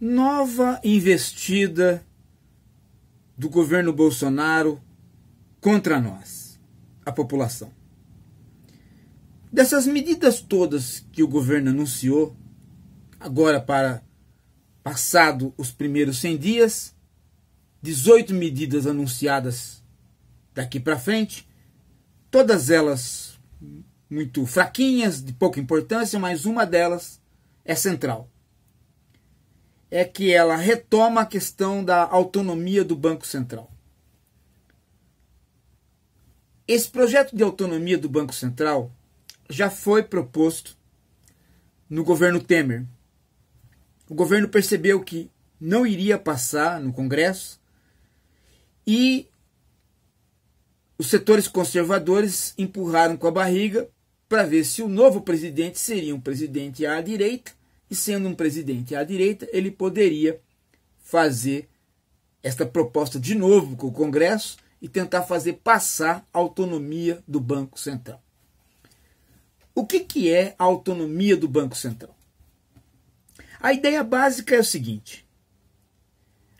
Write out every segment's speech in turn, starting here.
nova investida do governo Bolsonaro contra nós, a população. Dessas medidas todas que o governo anunciou, agora para passado os primeiros 100 dias, 18 medidas anunciadas daqui para frente, todas elas muito fraquinhas, de pouca importância, mas uma delas é central é que ela retoma a questão da autonomia do Banco Central. Esse projeto de autonomia do Banco Central já foi proposto no governo Temer. O governo percebeu que não iria passar no Congresso e os setores conservadores empurraram com a barriga para ver se o novo presidente seria um presidente à direita e sendo um presidente à direita, ele poderia fazer esta proposta de novo com o Congresso e tentar fazer passar a autonomia do Banco Central. O que, que é a autonomia do Banco Central? A ideia básica é o seguinte: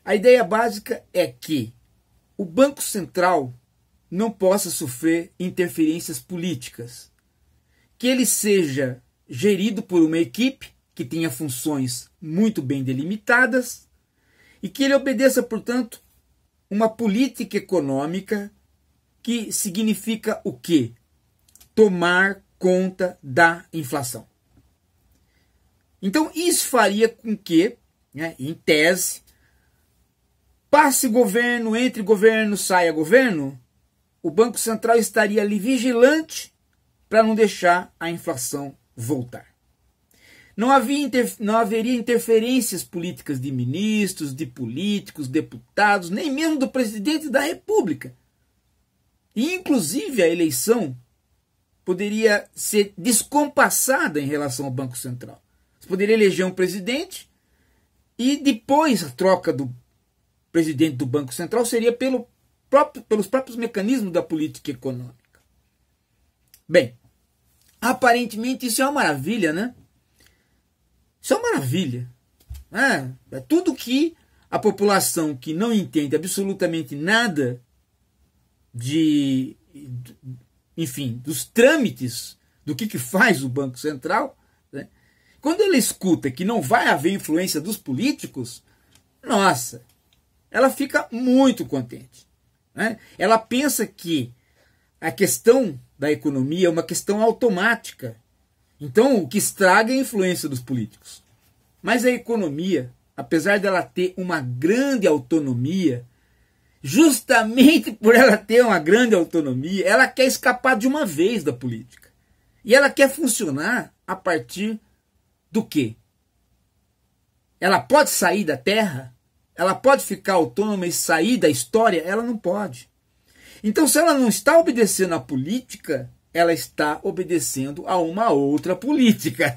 a ideia básica é que o Banco Central não possa sofrer interferências políticas, que ele seja gerido por uma equipe que tenha funções muito bem delimitadas e que ele obedeça, portanto, uma política econômica que significa o quê? Tomar conta da inflação. Então, isso faria com que, né, em tese, passe governo, entre governo, saia governo, o Banco Central estaria ali vigilante para não deixar a inflação voltar. Não, havia inter, não haveria interferências políticas de ministros, de políticos, deputados, nem mesmo do presidente da República. E, inclusive, a eleição poderia ser descompassada em relação ao Banco Central. Você poderia eleger um presidente e depois a troca do presidente do Banco Central seria pelo próprio, pelos próprios mecanismos da política econômica. Bem, aparentemente isso é uma maravilha, né? Isso é uma maravilha. Né? É tudo que a população que não entende absolutamente nada de, enfim, dos trâmites do que, que faz o Banco Central, né? quando ela escuta que não vai haver influência dos políticos, nossa, ela fica muito contente. Né? Ela pensa que a questão da economia é uma questão automática então, o que estraga é a influência dos políticos. Mas a economia, apesar dela ter uma grande autonomia, justamente por ela ter uma grande autonomia, ela quer escapar de uma vez da política. E ela quer funcionar a partir do quê? Ela pode sair da terra? Ela pode ficar autônoma e sair da história? Ela não pode. Então, se ela não está obedecendo à política, ela está obedecendo a uma outra política.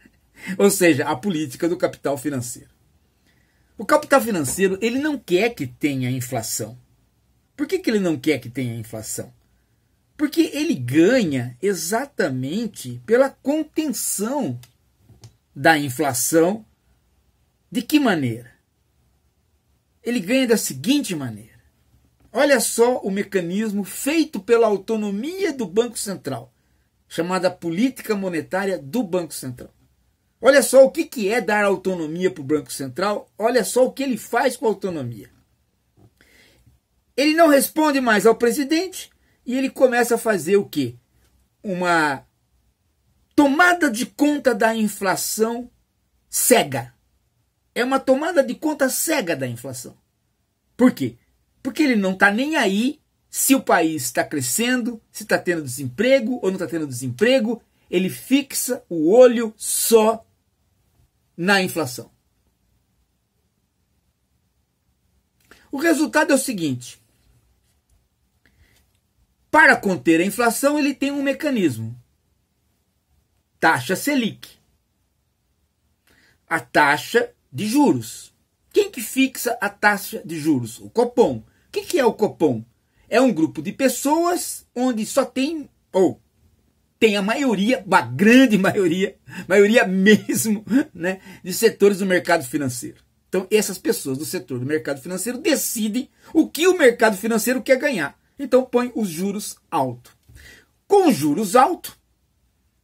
Ou seja, a política do capital financeiro. O capital financeiro ele não quer que tenha inflação. Por que, que ele não quer que tenha inflação? Porque ele ganha exatamente pela contenção da inflação. De que maneira? Ele ganha da seguinte maneira: Olha só o mecanismo feito pela autonomia do Banco Central, chamada política monetária do Banco Central. Olha só o que, que é dar autonomia para o Banco Central, olha só o que ele faz com a autonomia. Ele não responde mais ao presidente e ele começa a fazer o quê? Uma tomada de conta da inflação cega. É uma tomada de conta cega da inflação. Por quê? Porque ele não está nem aí se o país está crescendo, se está tendo desemprego ou não está tendo desemprego. Ele fixa o olho só na inflação. O resultado é o seguinte: para conter a inflação, ele tem um mecanismo. Taxa Selic. A taxa de juros. Quem que fixa a taxa de juros? O Copom que, que é o Copom? É um grupo de pessoas onde só tem, ou tem a maioria, a grande maioria, maioria mesmo, né, de setores do mercado financeiro. Então, essas pessoas do setor do mercado financeiro decidem o que o mercado financeiro quer ganhar. Então, põe os juros alto. Com juros alto,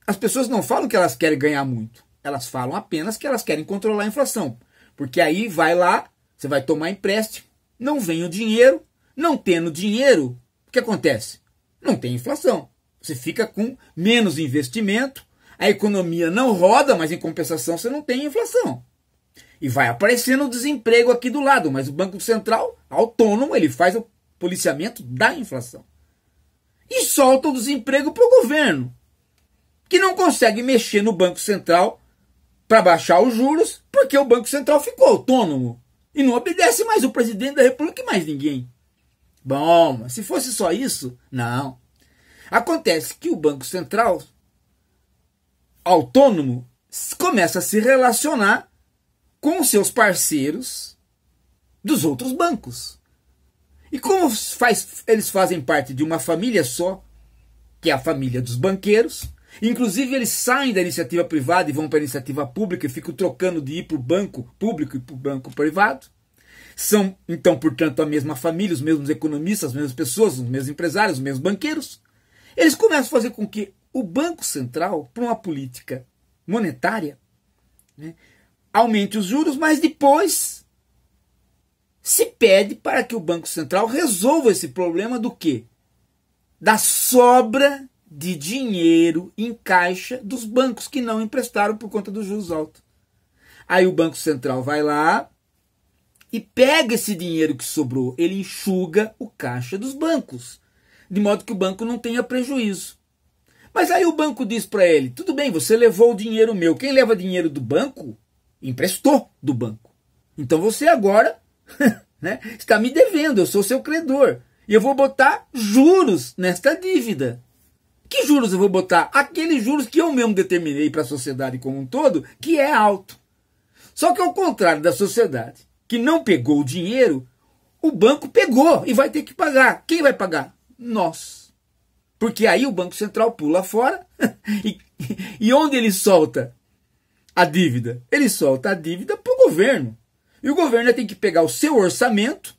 as pessoas não falam que elas querem ganhar muito. Elas falam apenas que elas querem controlar a inflação. Porque aí vai lá, você vai tomar empréstimo, não vem o dinheiro, não tendo dinheiro, o que acontece? Não tem inflação. Você fica com menos investimento, a economia não roda, mas em compensação você não tem inflação. E vai aparecendo o desemprego aqui do lado, mas o Banco Central, autônomo, ele faz o policiamento da inflação. E solta o desemprego para o governo, que não consegue mexer no Banco Central para baixar os juros, porque o Banco Central ficou autônomo. E não obedece mais o presidente da República e mais ninguém. Bom, se fosse só isso, não. Acontece que o Banco Central autônomo começa a se relacionar com os seus parceiros dos outros bancos. E como faz, eles fazem parte de uma família só, que é a família dos banqueiros, Inclusive, eles saem da iniciativa privada e vão para a iniciativa pública e ficam trocando de ir para o banco público e para o banco privado. São, então, portanto, a mesma família, os mesmos economistas, as mesmas pessoas, os mesmos empresários, os mesmos banqueiros. Eles começam a fazer com que o Banco Central, para uma política monetária, né, aumente os juros, mas depois se pede para que o Banco Central resolva esse problema do quê? Da sobra de dinheiro em caixa dos bancos que não emprestaram por conta dos juros altos. Aí o Banco Central vai lá e pega esse dinheiro que sobrou, ele enxuga o caixa dos bancos, de modo que o banco não tenha prejuízo. Mas aí o banco diz para ele: tudo bem, você levou o dinheiro meu. Quem leva dinheiro do banco emprestou do banco. Então você agora né, está me devendo, eu sou seu credor. E eu vou botar juros nesta dívida. Que juros eu vou botar? Aqueles juros que eu mesmo determinei para a sociedade como um todo, que é alto. Só que ao contrário da sociedade, que não pegou o dinheiro, o banco pegou e vai ter que pagar. Quem vai pagar? Nós. Porque aí o Banco Central pula fora e, e onde ele solta a dívida? Ele solta a dívida para o governo. E o governo tem que pegar o seu orçamento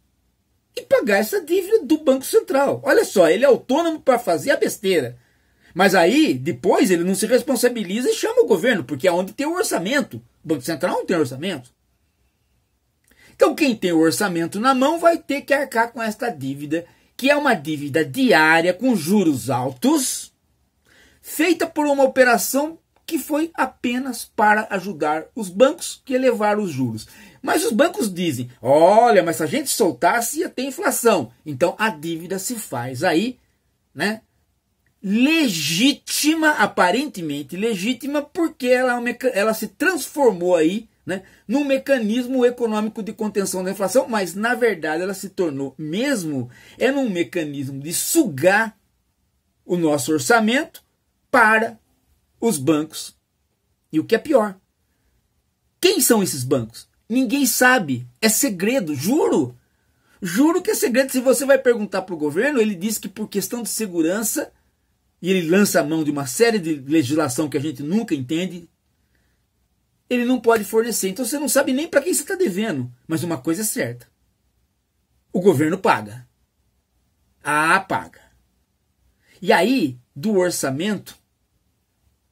e pagar essa dívida do Banco Central. Olha só, ele é autônomo para fazer a besteira. Mas aí, depois, ele não se responsabiliza e chama o governo, porque é onde tem o orçamento. O Banco Central não tem orçamento. Então, quem tem o orçamento na mão vai ter que arcar com esta dívida, que é uma dívida diária com juros altos, feita por uma operação que foi apenas para ajudar os bancos que elevaram os juros. Mas os bancos dizem: olha, mas se a gente soltasse ia ter inflação. Então a dívida se faz aí, né? legítima, aparentemente legítima, porque ela, é ela se transformou aí né, num mecanismo econômico de contenção da inflação, mas na verdade ela se tornou mesmo é num mecanismo de sugar o nosso orçamento para os bancos. E o que é pior, quem são esses bancos? Ninguém sabe, é segredo, juro. Juro que é segredo. Se você vai perguntar para o governo, ele diz que por questão de segurança e ele lança a mão de uma série de legislação que a gente nunca entende, ele não pode fornecer. Então você não sabe nem para quem você está devendo. Mas uma coisa é certa: o governo paga. Ah, paga. E aí, do orçamento,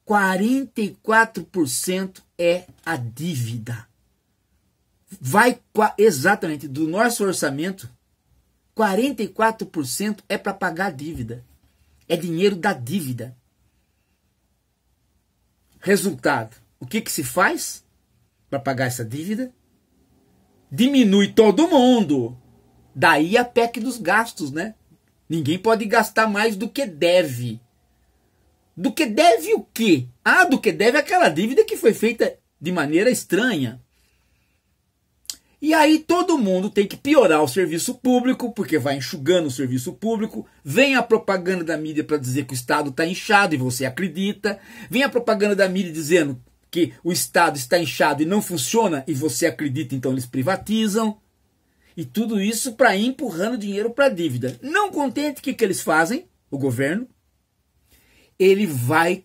44% é a dívida. Vai exatamente do nosso orçamento, 44% é para pagar a dívida. É dinheiro da dívida. Resultado: o que, que se faz para pagar essa dívida? Diminui todo mundo. Daí a PEC dos gastos, né? Ninguém pode gastar mais do que deve. Do que deve o quê? Ah, do que deve aquela dívida que foi feita de maneira estranha. E aí todo mundo tem que piorar o serviço público, porque vai enxugando o serviço público. Vem a propaganda da mídia para dizer que o Estado está inchado e você acredita. Vem a propaganda da mídia dizendo que o Estado está inchado e não funciona e você acredita, então eles privatizam. E tudo isso para ir empurrando dinheiro para a dívida. Não contente, o que, que eles fazem? O governo. Ele vai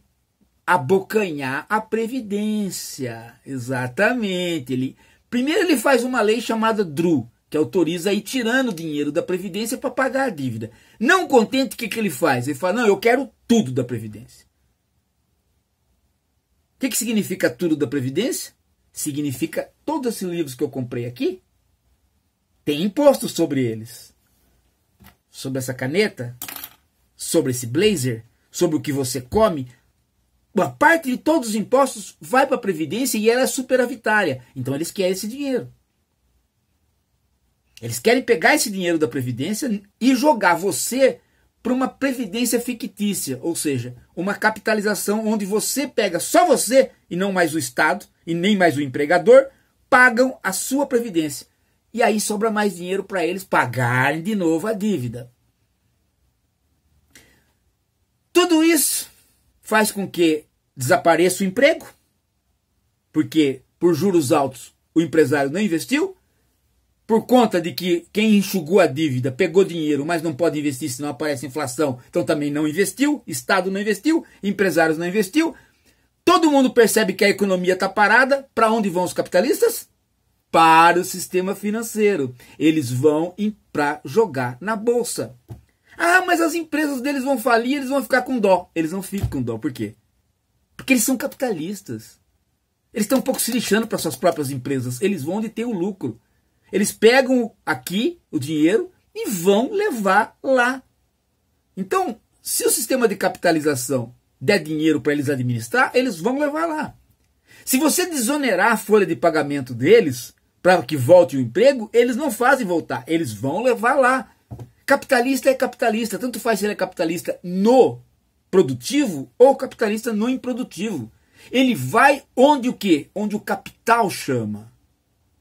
abocanhar a Previdência. Exatamente. Ele Primeiro ele faz uma lei chamada DRU, que autoriza a ir tirando dinheiro da Previdência para pagar a dívida. Não contente, o que, que ele faz? Ele fala, não, eu quero tudo da Previdência. O que, que significa tudo da Previdência? Significa todos esses livros que eu comprei aqui, tem imposto sobre eles. Sobre essa caneta, sobre esse blazer, sobre o que você come, uma parte de todos os impostos vai para a Previdência e ela é superavitária. Então eles querem esse dinheiro. Eles querem pegar esse dinheiro da Previdência e jogar você para uma Previdência fictícia, ou seja, uma capitalização onde você pega só você e não mais o Estado e nem mais o empregador, pagam a sua Previdência. E aí sobra mais dinheiro para eles pagarem de novo a dívida. Tudo isso faz com que desapareça o emprego, porque por juros altos o empresário não investiu, por conta de que quem enxugou a dívida pegou dinheiro, mas não pode investir se não aparece inflação, então também não investiu, Estado não investiu, empresários não investiu. Todo mundo percebe que a economia está parada. Para onde vão os capitalistas? Para o sistema financeiro. Eles vão para jogar na bolsa. Ah, mas as empresas deles vão falir, eles vão ficar com dó. Eles não ficam com dó, por quê? Porque eles são capitalistas. Eles estão um pouco se lixando para suas próprias empresas. Eles vão onde tem o lucro. Eles pegam aqui o dinheiro e vão levar lá. Então, se o sistema de capitalização der dinheiro para eles administrar, eles vão levar lá. Se você desonerar a folha de pagamento deles para que volte o emprego, eles não fazem voltar, eles vão levar lá. Capitalista é capitalista, tanto faz se ele é capitalista no produtivo ou capitalista no improdutivo. Ele vai onde o quê? Onde o capital chama.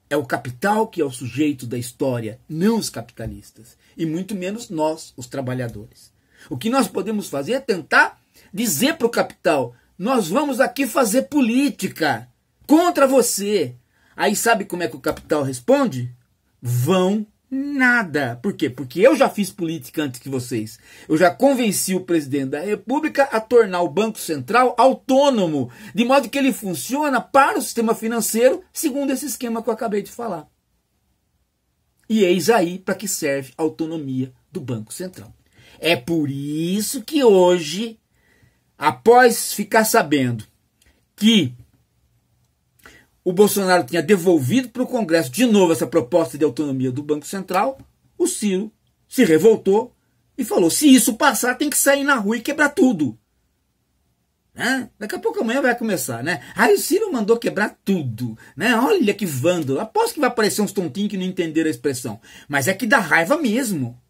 É o capital que é o sujeito da história, não os capitalistas. E muito menos nós, os trabalhadores. O que nós podemos fazer é tentar dizer para o capital: nós vamos aqui fazer política contra você. Aí sabe como é que o capital responde? Vão nada. Por quê? Porque eu já fiz política antes que vocês. Eu já convenci o presidente da República a tornar o Banco Central autônomo, de modo que ele funciona para o sistema financeiro, segundo esse esquema que eu acabei de falar. E eis aí para que serve a autonomia do Banco Central. É por isso que hoje, após ficar sabendo que o Bolsonaro tinha devolvido para o Congresso de novo essa proposta de autonomia do Banco Central, o Ciro se revoltou e falou: se isso passar, tem que sair na rua e quebrar tudo. Né? Daqui a pouco amanhã vai começar, né? Aí o Ciro mandou quebrar tudo, né? Olha que vândalo. Aposto que vai aparecer uns tontinhos que não entenderam a expressão. Mas é que dá raiva mesmo.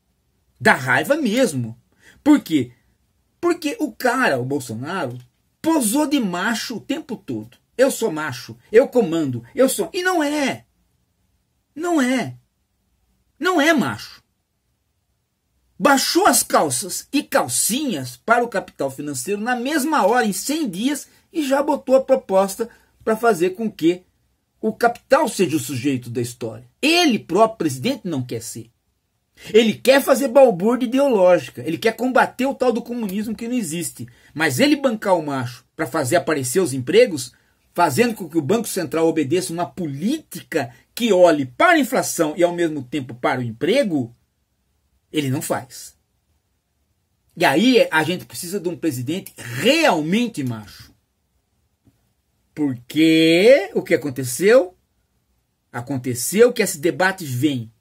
Dá raiva mesmo. Por quê? Porque o cara, o Bolsonaro, posou de macho o tempo todo eu sou macho, eu comando, eu sou. E não é. Não é. Não é macho. Baixou as calças e calcinhas para o capital financeiro na mesma hora, em 100 dias, e já botou a proposta para fazer com que o capital seja o sujeito da história. Ele próprio, presidente, não quer ser. Ele quer fazer balbúrdia ideológica, ele quer combater o tal do comunismo que não existe. Mas ele bancar o macho para fazer aparecer os empregos, fazendo com que o Banco Central obedeça uma política que olhe para a inflação e ao mesmo tempo para o emprego, ele não faz. E aí a gente precisa de um presidente realmente macho. Porque o que aconteceu? Aconteceu que esse debate vem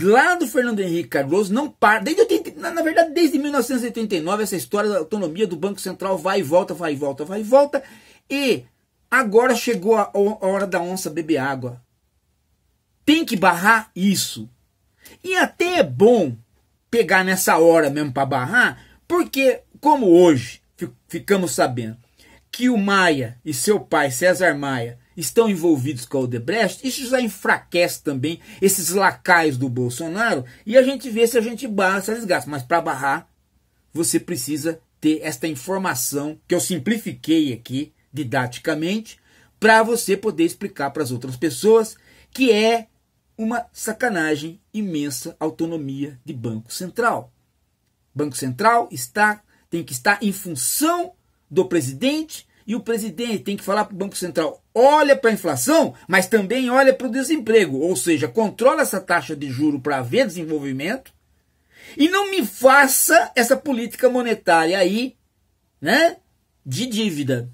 lá do Fernando Henrique Cardoso, não para. Desde, na verdade, desde 1989, essa história da autonomia do Banco Central vai e volta, vai e volta, vai e volta. E Agora chegou a hora da onça beber água. Tem que barrar isso. E até é bom pegar nessa hora mesmo para barrar, porque, como hoje ficamos sabendo que o Maia e seu pai, César Maia, estão envolvidos com a Odebrecht, isso já enfraquece também esses lacais do Bolsonaro e a gente vê se a gente barra essas gastos. Mas para barrar, você precisa ter esta informação que eu simplifiquei aqui didaticamente para você poder explicar para as outras pessoas que é uma sacanagem imensa autonomia de Banco Central. Banco Central está tem que estar em função do presidente e o presidente tem que falar para o Banco Central: olha para a inflação, mas também olha para o desemprego, ou seja, controla essa taxa de juro para haver desenvolvimento e não me faça essa política monetária aí, né, de dívida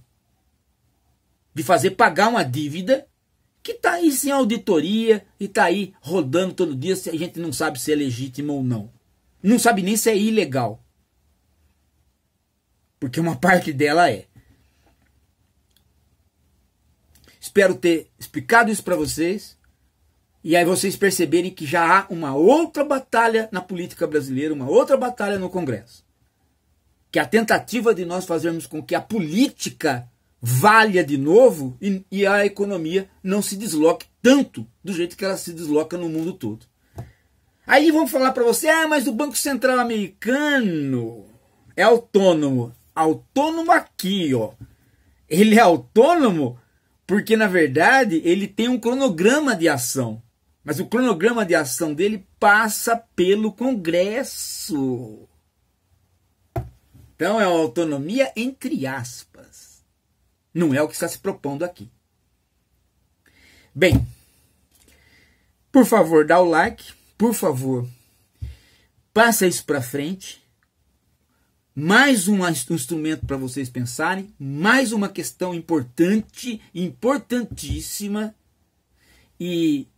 de fazer pagar uma dívida que está aí sem auditoria e está aí rodando todo dia se a gente não sabe se é legítima ou não. Não sabe nem se é ilegal. Porque uma parte dela é. Espero ter explicado isso para vocês. E aí vocês perceberem que já há uma outra batalha na política brasileira, uma outra batalha no Congresso. Que é a tentativa de nós fazermos com que a política valha de novo e, e a economia não se desloque tanto do jeito que ela se desloca no mundo todo. Aí vão falar para você, ah, mas o Banco Central americano é autônomo. Autônomo aqui, ó. Ele é autônomo porque, na verdade, ele tem um cronograma de ação. Mas o cronograma de ação dele passa pelo Congresso. Então é uma autonomia entre aspas. Não é o que está se propondo aqui. Bem, por favor, dá o like, por favor, passa isso para frente. Mais um instrumento para vocês pensarem, mais uma questão importante, importantíssima. E,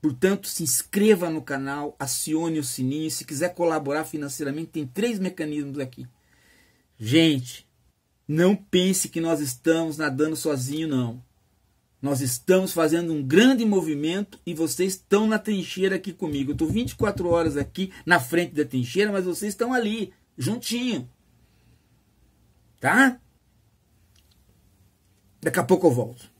portanto, se inscreva no canal, acione o sininho. Se quiser colaborar financeiramente, tem três mecanismos aqui. Gente, não pense que nós estamos nadando sozinho, não. Nós estamos fazendo um grande movimento e vocês estão na trincheira aqui comigo. Eu estou 24 horas aqui na frente da trincheira, mas vocês estão ali, juntinho. Tá? Daqui a pouco eu volto.